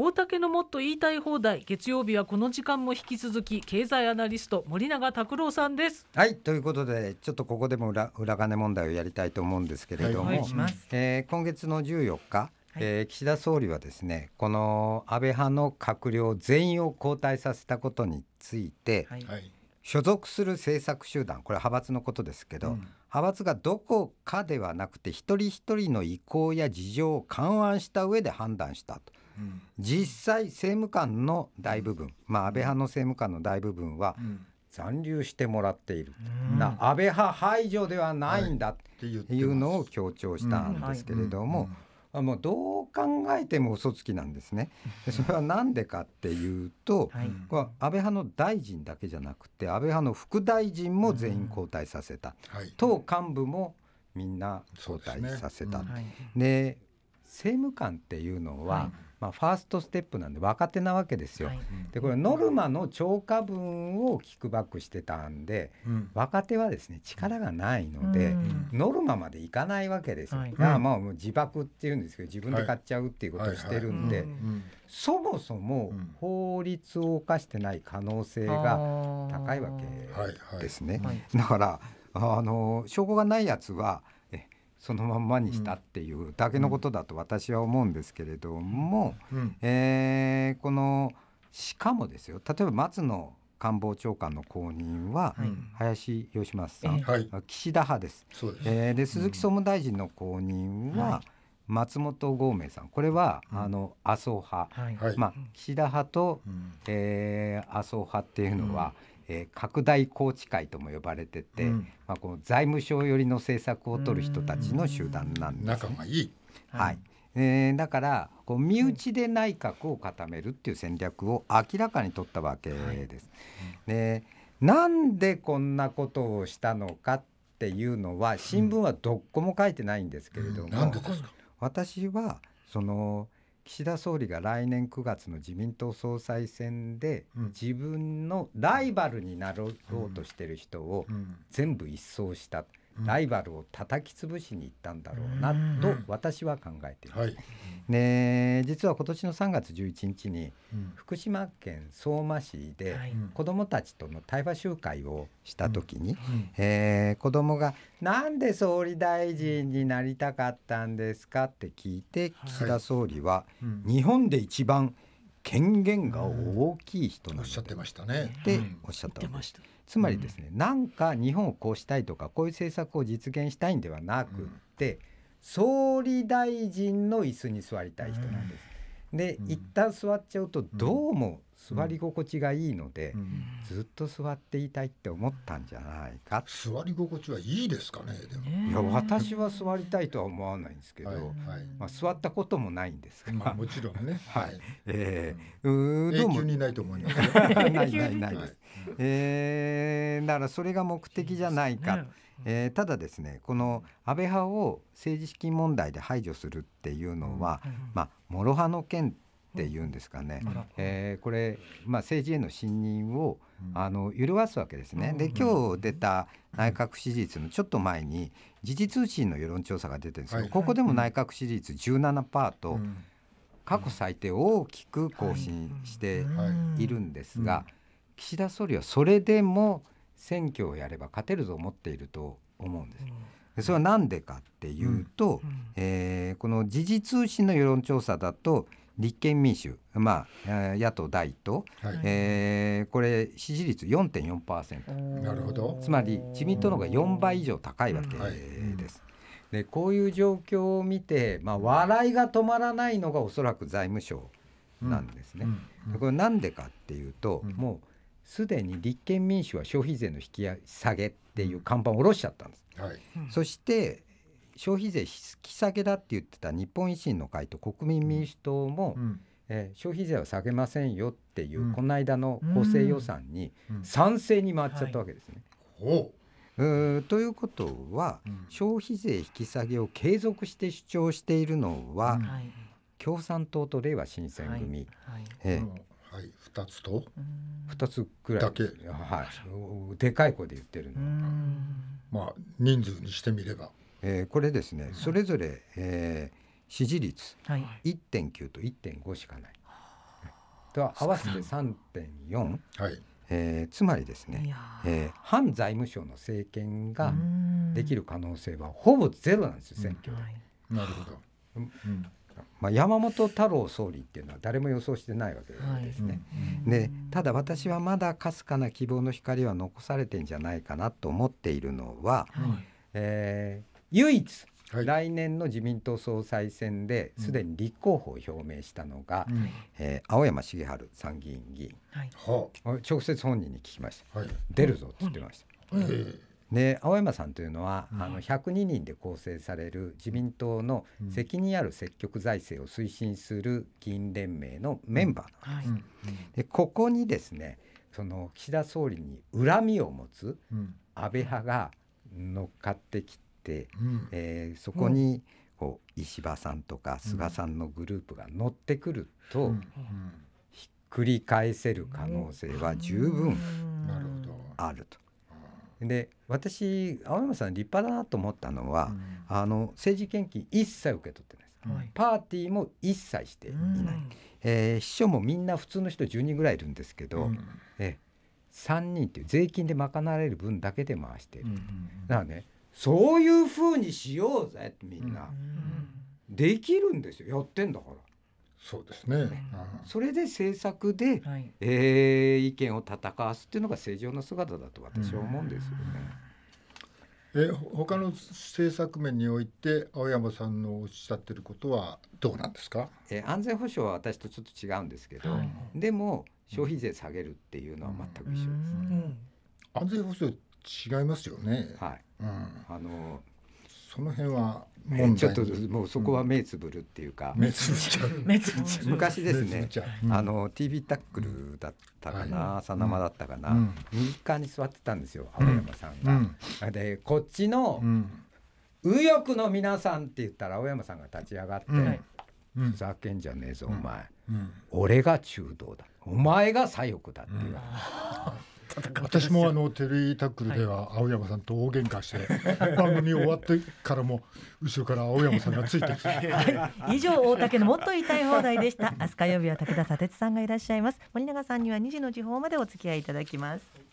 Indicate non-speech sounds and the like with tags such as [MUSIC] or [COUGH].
大竹のもっと言いたい放題月曜日はこの時間も引き続き経済アナリスト森永拓郎さんですはいということでちょっとここでも裏裏金問題をやりたいと思うんですけれども、はいえー、今月の14日えー、岸田総理はですねこの安倍派の閣僚全員を交代させたことについて、はい、所属する政策集団これ派閥のことですけど、うん、派閥がどこかではなくて一人一人の意向や事情を勘案した上で判断したと。実際政務官の大部分、まあ、安倍派の政務官の大部分は、残留してもらっている、な安倍派排除ではないんだっていうのを強調したんですけれども。もうどう考えても嘘つきなんですね。[LAUGHS] それは何でかっていうと、はい、は安倍派の大臣だけじゃなくて安倍派の副大臣も全員交代させた、うんはい、党幹部もみんな交代させた。で、政務官っていうのは、はい、まあ、ファーストステップなんで若手なわけですよ。はい、でこれノルマの超過分をキックバックしてたんで、うん、若手はですね力がないので、うん、ノルマまでいかないわけですよ。はい、だからまあ自爆っていうんですけど自分で買っちゃうっていうことをしてるんで、そもそも法律を犯してない可能性が高いわけですね。だからあの証拠がないやつはそのまんまにしたっていうだけのことだと私は思うんですけれども、うんえー、このしかもですよ例えば松野官房長官の後任は林芳正さん、はい、岸田派です。そえー、で鈴木総務大臣の後任は松本剛明さんこれは、うん、あの麻生派、はい、まあ、岸田派と、うん、えー、麻生派っていうのは、えー、拡大宏池会とも呼ばれてて、うん、まあ、この財務省寄りの政策を取る人たちの集団なんです、ね、仲がいい、はい、はい、えー、だからこう身内で内閣を固めるっていう戦略を明らかに取ったわけです。はい、でなんでこんなことをしたのかっていうのは新聞はどこも書いてないんですけれども、うんうん、私はその岸田総理が来年9月の自民党総裁選で、自分のライバルになろうとしてる人を全部一掃した、ライバルを叩き潰しに行ったんだろうなと私は考えています。ね、実は今年の3月11日に福島県相馬市で子どもたちとの対話集会をした時に、えー、子どもが「なんで総理大臣になりたかったんですか?」って聞いて岸田総理は「日本で一番権限が大きい人なんだ」っておっしゃってましたね。でおっしゃったわけです。つまりですね、うん、なんか日本をこうしたいとかこういう政策を実現したいんではなくって、うん、総理大臣の椅子に座りたい人なんです。で一旦座っちゃうとどうも座り心地がいいので、うん、ずっと座っていたいって思ったんじゃないか座り心地はいいですかねいや私は座りたいとは思わないんですけど、はいはい、まあ、座ったこともないんですが、まあ、もちろんね、[LAUGHS] はい、えー、うん、永久にないと思いますないないないです、はい、えー、だらそれが目的じゃないか、ねえー、ただですねこの安倍派を政治資金問題で排除するっていうのは、うん、まあ、諸派の件ってっていうんですかね、うん、えー、これ、まあ、政治への信任を、あの揺るがすわけですね。で今日出た内閣支持率のちょっと前に時事通信の世論調査が出てるんですけど、はい、ここでも内閣支持率17%と、うん、過去最低を大きく更新しているんですが、岸田総理はそれでも選挙をやれば勝てると思っていると思うんです。それは何でかっていうと、うんうん、えー、この時事通信の世論調査だと立憲民主、まあ、野党第一党、はい、えー、これ支持率4.4%なるほどつまり自民党の方が4倍以上高いわけです。でこういう状況を見て、まあ、笑いが止まらないのがおそらく財務省なんですね。これなんでかっていうと、もうすでに立憲民主は消費税の引き下げっていう看板を下ろしちゃったんです。はい、そして消費税引き下げだって言ってた日本維新の会と国民民主党も、うん、えー、消費税は下げませんよっていう、うん、この間の補正予算に賛成に回っちゃったわけですね。はい、うということは、消費税引き下げを継続して主張しているのは、共産党とれいわ新選組、はいはい、えーはい、2つと2つくらいだけ、はい、でかい声で言ってるのまあ人数にしてみればえー、これですね、それぞれ、えー、支持率、はい、1.9と1.5しかない。と合わせて3.4、はいえー、つまりですね、えー、反財務省の政権ができる可能性はほぼゼロなんですよ選挙は、うんはい、なるほど、うん、まあ、山本太郎総理っていうのは誰も予想してないわけですね。はい、でただ私はまだかすかな希望の光は残されてんじゃないかなと思っているのは、はい、えー唯一、はい、来年の自民党総裁選ですでに立候補を表明したのが、うん、えー、青山茂春参議院議員、はい、直接本人に聞きました、はい、出るぞって言ってました。うんうんで青山さんというのは、うん、あの102人で構成される自民党の責任ある積極財政を推進する議員連盟のメンバーなんです。うんはい、でここにですねその岸田総理に恨みを持つ安倍派が乗っかってき、うん、えー、そこにこう石破さんとか菅さんのグループが乗ってくると、ひっくり返せる可能性は十分あると。で私青山さん立派だなと思ったのは、あの政治献金一切受け取ってない。はい、パーティーも一切していない、うん、えー、秘書もみんな普通の人10人ぐらいいるんですけど、うん、え3人っていう税金で賄われる分だけで回している、うん、だからねそういうふうにしようぜみんな、できるんですよやってんだから。そうですね、うん、それで政策で、はい、えー、意見を戦わすっていうのが正常な姿だと私は思うんですよね。え他の政策面において青山さんのおっしゃってることはどうなんですか、え安全保障は私とちょっと違うんですけど、はい、でも消費税下げるっていうのは全く一緒です、ねうんうん、安全保障違いますよね。はい。うん、あのその辺はちょっともうそこは目つぶるっていうか、うん、目つぶちゃう [LAUGHS] 昔ですね、うん、あの TV タックルだったかな、さなまだったかな、うん、右側に座ってたんですよ青山さんが。でこっちの、右翼の皆さん」って言ったら青山さんが立ち上がって「ふざけんじゃねえぞお前、俺が中道だお前が左翼だ」って言われ私もあのテレビタックルでは青山さんと大喧嘩して、はい、番組終わってからも後ろから青山さんがついてきて、[LAUGHS] はい、以上大竹のもっと言いたい放題でした明日火曜日は武田砂鉄さんがいらっしゃいます森永さんには2時の時報までお付き合いいただきます